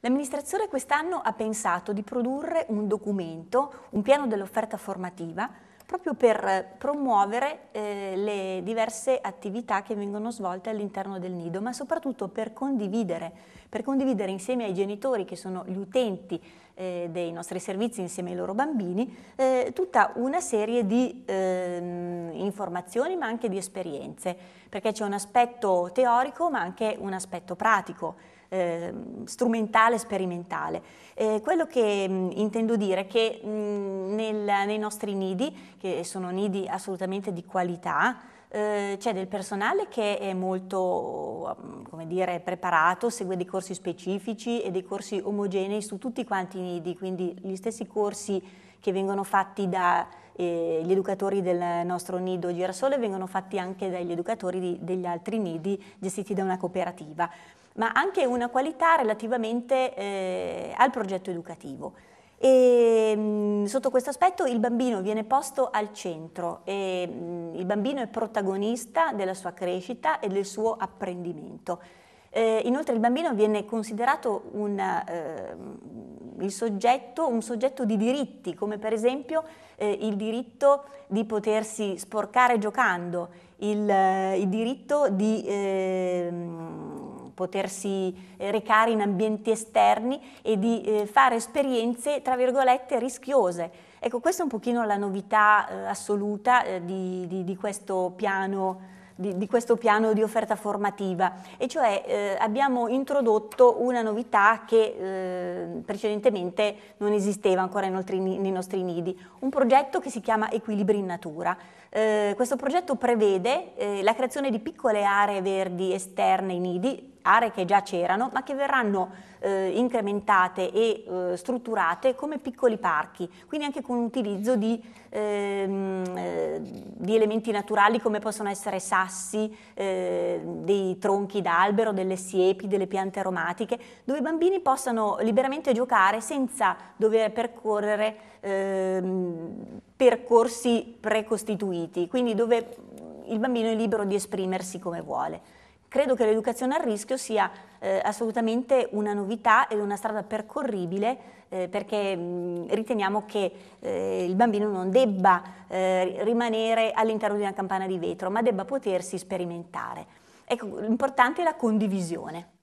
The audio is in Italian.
L'amministrazione quest'anno ha pensato di produrre un documento, un piano dell'offerta formativa, proprio per promuovere eh, le diverse attività che vengono svolte all'interno del nido, ma soprattutto per condividere, per condividere insieme ai genitori che sono gli utenti eh, dei nostri servizi insieme ai loro bambini eh, tutta una serie di eh, informazioni ma anche di esperienze perché c'è un aspetto teorico ma anche un aspetto pratico. Eh, strumentale, sperimentale. Eh, quello che mh, mm, intendo dire è che mh, mm, nel, nei nostri nidi, che sono nidi assolutamente di qualità, eh, c'è del personale che è molto mm, dire, preparato, segue dei corsi specifici e dei corsi omogenei su tutti quanti i nidi, quindi gli stessi corsi che vengono fatti dagli eh, educatori del nostro nido girasole vengono fatti anche dagli educatori di, degli altri nidi gestiti da una cooperativa, ma anche una qualità relativamente eh, al progetto educativo. E, mm, sotto questo aspetto il bambino viene posto al centro e mm, il bambino è protagonista della sua crescita e del suo apprendimento. Eh, inoltre il bambino viene considerato una, eh, soggetto, un soggetto di diritti, come per esempio eh, il diritto di potersi sporcare giocando, il, eh, il diritto di ehm, potersi eh, recare in ambienti esterni e di eh, fare esperienze, tra virgolette, rischiose. Ecco, questa è un pochino la novità eh, assoluta di, di, di questo piano di, di, questo piano di offerta formativa e cioè eh, abbiamo introdotto una novità che eh, precedentemente non esisteva ancora nei nostri, nei nostri, nidi, un progetto che si chiama Equilibri in Natura. Eh, questo progetto prevede la creazione di piccole aree verdi esterne ai nidi, aree che già c'erano ma che verranno eh, incrementate e eh, strutturate come piccoli parchi, quindi anche con l'utilizzo di, ehm, eh, di, elementi naturali come possono essere sassi, eh, dei tronchi d'albero, delle siepi, delle piante aromatiche, dove i bambini possano liberamente giocare senza dover percorrere ehm, percorsi precostituiti, quindi dove il bambino è libero di esprimersi come vuole. Credo che l'educazione al rischio sia eh, assolutamente una novità ed una strada percorribile eh, perché mh, riteniamo che eh, il bambino non debba eh, rimanere all'interno di una campana di vetro ma debba potersi sperimentare. Ecco, l'importante è la condivisione.